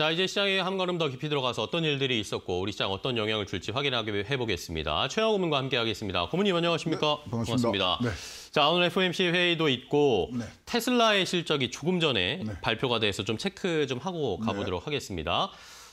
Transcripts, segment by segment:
자, 이제 시장에 한 걸음 더 깊이 들어가서 어떤 일들이 있었고 우리 시장 어떤 영향을 줄지 확인하게 해보겠습니다. 최영호 고문과 함께하겠습니다. 고문님 안녕하십니까? 네, 반갑습니다. 네. 자, 오늘 FOMC 회의도 있고 네. 테슬라의 실적이 조금 전에 네. 발표가 돼서 좀 체크 좀 하고 가보도록 네. 하겠습니다.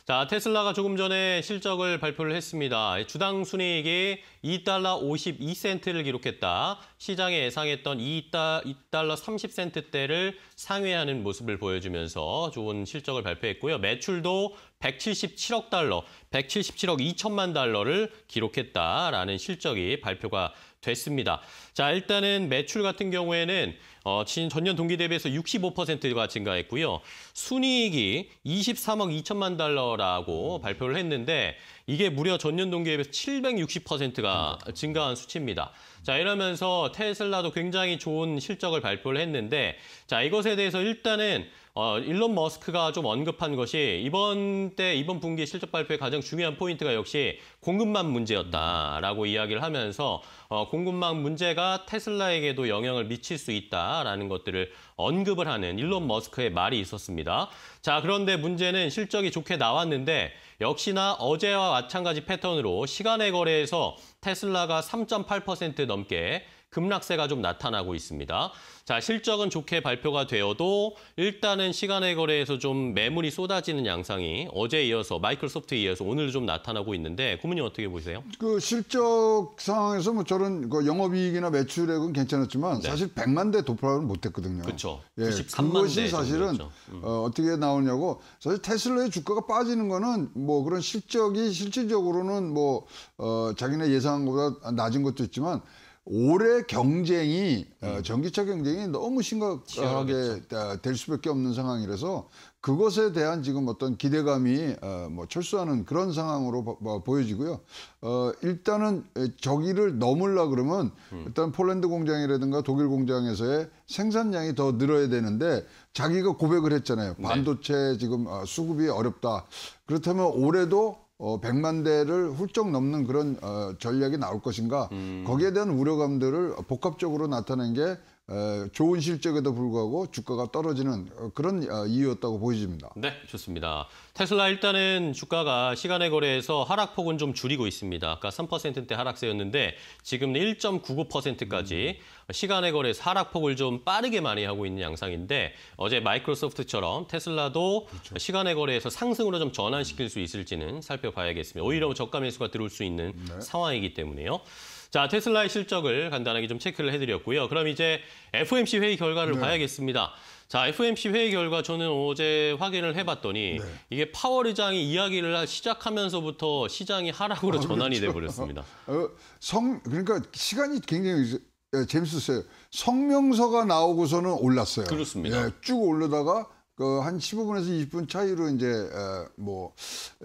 자, 테슬라가 조금 전에 실적을 발표를 했습니다. 주당 순이익이 2달러 52센트를 기록했다. 시장에 예상했던 2달, 2달러 30센트대를 상회하는 모습을 보여주면서 좋은 실적을 발표했고요. 매출도 177억 달러, 177억 2천만 달러를 기록했다라는 실적이 발표가 됐습니다. 자, 일단은 매출 같은 경우에는 어, 전년 동기 대비해서 65%가 증가했고요. 순이익이 23억 2천만 달러라고 발표를 했는데 이게 무려 전년 동기대 비해서 760%가 증가한 수치입니다. 자, 이러면서 테슬라도 굉장히 좋은 실적을 발표를 했는데 자, 이것에 대해서 일단은 어, 일론 머스크가 좀 언급한 것이 이번 때 이번 분기 실적 발표의 가장 중요한 포인트가 역시 공급망 문제였다라고 이야기를 하면서 어, 공급망 문제가 테슬라에게도 영향을 미칠 수 있다라는 것들을 언급을 하는 일론 머스크의 말이 있었습니다. 자, 그런데 문제는 실적이 좋게 나왔는데 역시나 어제와 마찬가지 패턴으로 시간의 거래에서 테슬라가 3.8% 넘게 급락세가 좀 나타나고 있습니다. 자, 실적은 좋게 발표가 되어도 일단은 시간의 거래에서 좀 매물이 쏟아지는 양상이 어제 이어서 마이크로소프트에 이어서 오늘 좀 나타나고 있는데 고문님 어떻게 보세요? 그 실적 상황에서 뭐 저런 그 영업이익이나 매출액은 괜찮았지만 네. 사실 100만 대 도파를 못했거든요. 예, 그렇죠. 예, 93만 그것이 사실은 음. 어, 어떻게 나오냐고 사실 테슬라의 주가가 빠지는 거는 뭐 그런 실적이 실질적으로는 뭐 어, 자기네 예상보다 낮은 것도 있지만 올해 경쟁이 어, 음. 전기차 경쟁이 너무 심각하게 치될 수밖에 없는 상황이라서 그것에 대한 지금 어떤 기대감이 어, 뭐 철수하는 그런 상황으로 뭐 보여지고요. 어, 일단은 저기를 넘으려 그러면 음. 일단 폴란드 공장이라든가 독일 공장에서의 생산량이 더 늘어야 되는데 자기가 고백을 했잖아요. 네. 반도체 지금 어, 수급이 어렵다. 그렇다면 올해도 어, 100만 대를 훌쩍 넘는 그런 어, 전략이 나올 것인가 음. 거기에 대한 우려감들을 복합적으로 나타낸 게 에, 좋은 실적에도 불구하고 주가가 떨어지는 어, 그런 어, 이유였다고 보여집니다. 네, 좋습니다. 테슬라 일단은 주가가 시간의 거래에서 하락폭은 좀 줄이고 있습니다. 아까 3%대 하락세였는데 지금 1.99%까지 시간의 거래 에서 하락폭을 좀 빠르게 많이 하고 있는 양상인데 어제 마이크로소프트처럼 테슬라도 그렇죠. 시간의 거래에서 상승으로 좀 전환시킬 수 있을지는 살펴봐야겠습니다. 오히려 저가 매수가 들어올 수 있는 네. 상황이기 때문에요. 자, 테슬라의 실적을 간단하게 좀 체크를 해드렸고요. 그럼 이제 FOMC 회의 결과를 네. 봐야겠습니다. 자, FMC 회의 결과 저는 어제 확인을 해봤더니 네. 이게 파월 의장이 이야기를 시작하면서부터 시장이 하락으로 아, 전환이 그렇죠. 돼버렸습니다. 어, 어, 성 그러니까 시간이 굉장히 예, 재밌었어요. 성명서가 나오고서는 올랐어요. 그렇습니다. 예, 쭉 올르다가 그한 15분에서 20분 차이로 이제 어, 뭐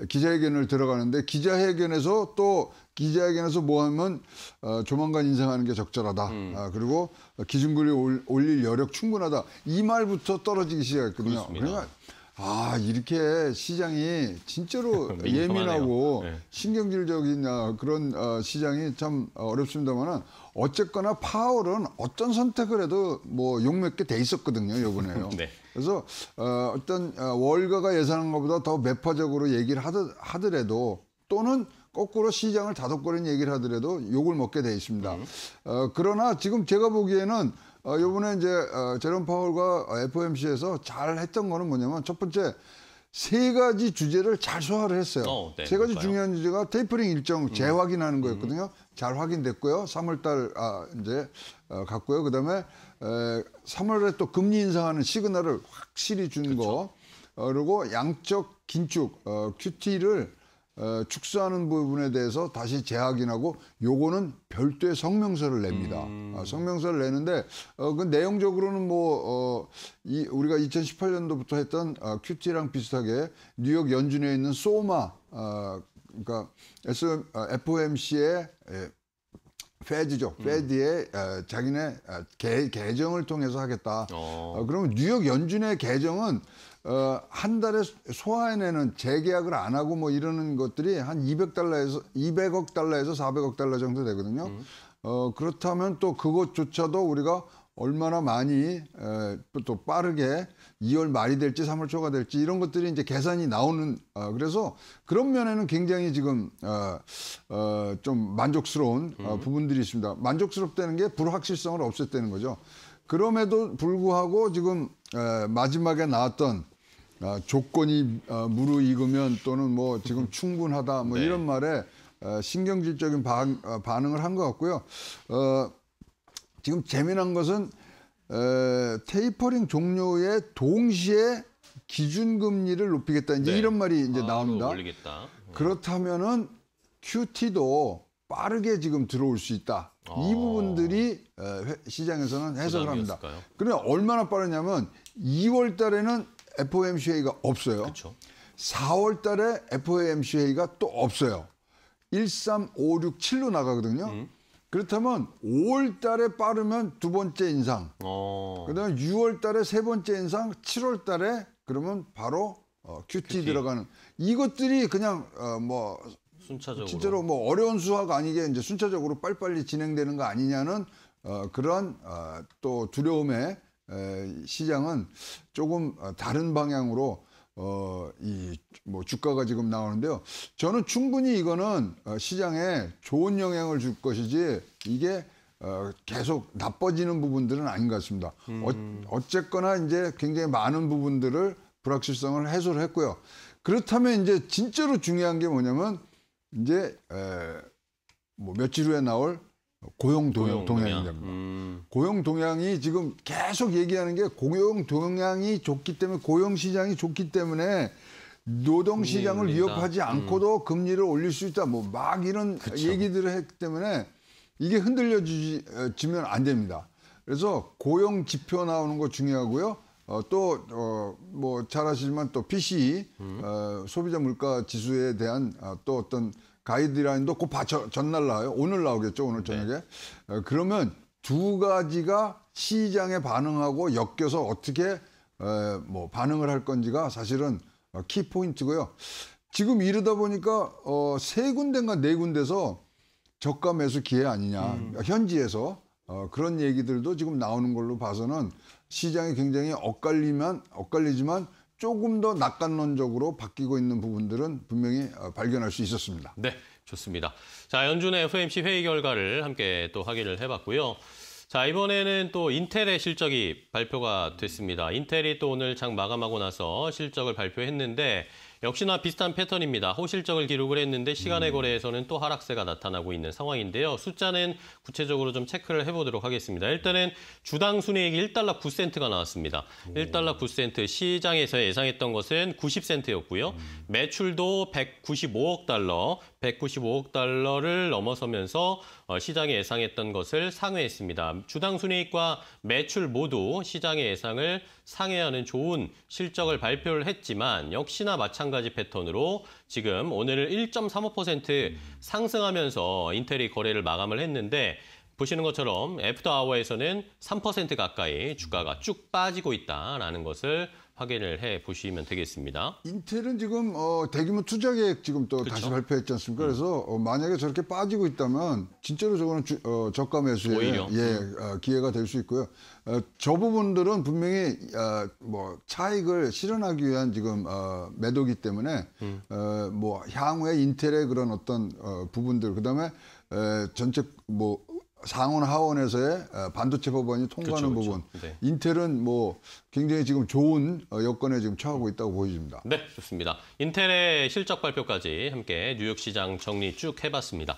기자회견을 들어가는데 기자회견에서 또 기자회견에서 뭐 하면 어, 조만간 인상하는 게 적절하다. 음. 아, 그리고 기준글이 올릴 여력 충분하다. 이 말부터 떨어지기 시작했거든요. 그렇습니다. 그러니까 아 이렇게 시장이 진짜로 예민하고 네. 신경질적인 아, 그런 어, 시장이 참 어렵습니다만은 어쨌거나 파월은 어떤 선택을 해도 뭐 욕먹게 돼 있었거든요 요번에요 네. 그래서 어, 어떤 어, 월가가 예상한 것보다 더 매파적으로 얘기를 하더, 하더라도 또는 거꾸로 시장을 다독거리는 얘기를 하더라도 욕을 먹게 돼 있습니다 음. 어, 그러나 지금 제가 보기에는 어, 요번에 이제 어, 제롬 파월과 FOMC에서 어, 잘 했던 거는 뭐냐면 첫 번째 세 가지 주제를 잘 소화를 했어요. 어, 네, 세 가지 그럴까요? 중요한 주제가 테이프링 일정 음. 재확인하는 음. 거였거든요. 잘 확인됐고요. 3월달 아, 이제 어, 갔고요. 그다음에 에, 3월에 또 금리 인상하는 시그널을 확실히 준 그쵸. 거. 어, 그리고 양적 긴축 어, QT를 어, 축소하는 부분에 대해서 다시 재확인하고 요거는 별도의 성명서를 냅니다. 음. 아, 성명서를 내는데 어, 그 내용적으로는 뭐 어, 이, 우리가 2018년도부터 했던 어, 큐티랑 비슷하게 뉴욕 연준에 있는 소마 어, 그러니까 FOMC의 어, 에, 예, 페드죠. 음. 페드의 음. 자기네 어, 개, 개정을 통해서 하겠다. 어. 어. 그러면 뉴욕 연준의 개정은 어, 한 달에 소화해내는 재계약을 안 하고 뭐 이러는 것들이 한 200달러에서 200억 달러에서 400억 달러 정도 되거든요. 음. 어, 그렇다면 또 그것조차도 우리가 얼마나 많이 또 빠르게 2월 말이 될지 3월 초가 될지 이런 것들이 이제 계산이 나오는 아, 그래서 그런 면에는 굉장히 지금 아, 어, 좀 만족스러운 어, 음. 부분들이 있습니다. 만족스럽다는 게 불확실성을 없앴다는 거죠. 그럼에도 불구하고 지금 마지막에 나왔던 아, 조건이 어, 무르익으면 또는 뭐 지금 충분하다 뭐 네. 이런 말에 신경질적인 반, 응을 한 것 같고요. 어, 지금 재미난 것은 에, 테이퍼링 종료에 동시에 기준금리를 높이겠다 이제 네. 이런 말이 이제 아, 나옵니다. 올리겠다. 네. 그렇다면은 QT도 빠르게 지금 들어올 수 있다. 아. 이 부분들이 시장에서는 해석을 합니다. 그런데 얼마나 빠르냐면 2월 달에는 FOMCA가 없어요. 그쵸. 4월 달에 FOMCA가 또 없어요. 1, 3, 5, 6, 7로 나가거든요. 음. 그렇다면 5월 달에 빠르면 두 번째 인상. 어. 그다음에 6월 달에 세 번째 인상, 7월 달에 그러면 바로 어, 큐티, 큐티 들어가는 이것들이 그냥 어, 뭐 순차적으로 실제로 뭐 어려운 수학 아니게 이제 순차적으로 빨리빨리 진행되는 거 아니냐는 어, 그런 어, 또 두려움에 에, 시장은 조금 어, 다른 방향으로 어, 이 뭐 주가가 지금 나오는데요. 저는 충분히 이거는 어, 시장에 좋은 영향을 줄 것이지 이게 어, 계속 나빠지는 부분들은 아닌 것 같습니다. 음. 어, 어쨌거나 이제 굉장히 많은 부분들을 불확실성을 해소를 했고요. 그렇다면 이제 진짜로 중요한 게 뭐냐면 이제 에, 뭐 며칠 후에 나올 고용 동향, 동향입니다. 음. 고용 동향이 지금 계속 얘기하는 게 고용 동향이 좋기 때문에 고용 시장이 좋기 때문에 노동 시장을 위협하지 음. 않고도 음. 금리를 올릴 수 있다. 뭐 막 이런 그쵸. 얘기들을 했기 때문에 이게 흔들려지면 어, 안 됩니다. 그래서 고용 지표 나오는 거 중요하고요. 어, 또, 어, 뭐, 잘 아시지만 또 p c 음. 어, 소비자 물가 지수에 대한 어, 또 어떤 가이드라인도 곧 받쳐, 전날 나와요. 오늘 나오겠죠, 오늘 저녁에. 네. 그러면 두 가지가 시장에 반응하고 엮여서 어떻게 에, 어, 뭐 반응을 할 건지가 사실은 키포인트고요. 어, 지금 이러다 보니까 어, 세 군데인가 네 군데서 저가 매수 기회 아니냐. 음. 그러니까 현지에서 어, 그런 얘기들도 지금 나오는 걸로 봐서는 시장이 굉장히 엇갈리면 엇갈리지만 조금 더 낙관론적으로 바뀌고 있는 부분들은 분명히 어, 발견할 수 있었습니다. 네, 좋습니다. 자, 연준의 FOMC 회의 결과를 함께 또 확인을 해봤고요. 자, 이번에는 또 인텔의 실적이 발표가 됐습니다. 인텔이 또 오늘 장 마감하고 나서 실적을 발표했는데 역시나 비슷한 패턴입니다. 호실적을 기록을 했는데 시간의 음. 거래에서는 또 하락세가 나타나고 있는 상황인데요. 숫자는 구체적으로 좀 체크를 해보도록 하겠습니다. 일단은 주당 순이익이 1달러 9센트가 나왔습니다. 1달러 9센트 시장에서 예상했던 것은 90센트였고요. 음. 매출도 195억 달러, 195억 달러를 넘어서면서 어, 시장에 예상했던 것을 상회했습니다. 주당 순이익과 매출 모두 시장의 예상을 상회하는 좋은 실적을 발표를 했지만 역시나 마찬가지로 마찬가지 패턴으로 지금 오늘 1.35% 상승하면서 인텔이 거래를 마감을 했는데 보시는 것처럼 애프터 아워에서는 3% 가까이 주가가 쭉 빠지고 있다라는 것을 확인을 해 보시면 되겠습니다. 인텔은 지금 어, 대규모 투자 계획 지금 또 그쵸? 그렇죠. 다시 발표했지 않습니까? 음. 그래서 어, 만약에 저렇게 빠지고 있다면 진짜로 저거는 주, 어, 저가 매수의 예, 음. 어, 기회가 될 수 있고요. 어, 저 부분들은 분명히 어, 뭐 차익을 실현하기 위한 지금 어, 매도기 때문에 음. 어, 뭐 향후에 인텔의 그런 어떤 어, 부분들 그다음에 에, 전체 뭐 상원 하원에서의 어, 반도체 법안이 통과하는 그렇그렇 부분. 네. 인텔은 뭐 굉장히 지금 좋은 어, 여건에 지금 처하고 있다고 보여집니다. 네, 좋습니다. 인텔의 실적 발표까지 함께 뉴욕 시장 정리 쭉 해봤습니다.